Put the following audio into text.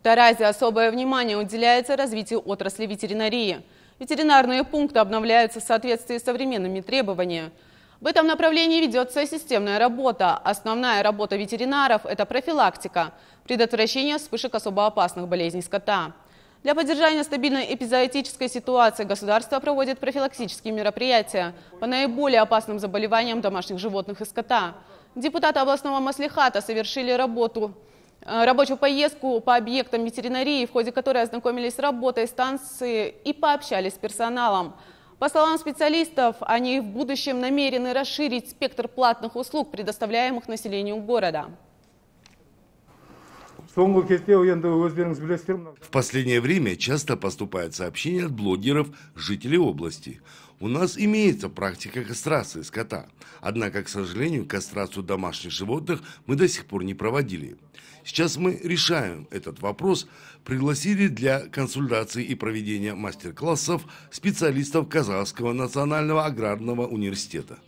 В Таразе особое внимание уделяется развитию отрасли ветеринарии. Ветеринарные пункты обновляются в соответствии с современными требованиями. В этом направлении ведется системная работа. Основная работа ветеринаров – это профилактика, предотвращение вспышек особо опасных болезней скота. Для поддержания стабильной эпизоотической ситуации государство проводит профилактические мероприятия по наиболее опасным заболеваниям домашних животных и скота. Депутаты областного маслихата совершили работу Э, рабочую поездку по объектам ветеринарии, в ходе которой ознакомились с работой станции и пообщались с персоналом. По словам специалистов, они в будущем намерены расширить спектр платных услуг, предоставляемых населению города. В последнее время часто поступают сообщения от блогеров, жителей области. У нас имеется практика кастрации скота. Однако, к сожалению, кастрацию домашних животных мы до сих пор не проводили. Сейчас мы решаем этот вопрос. Пригласили для консультации и проведения мастер-классов специалистов Казахского национального аграрного университета.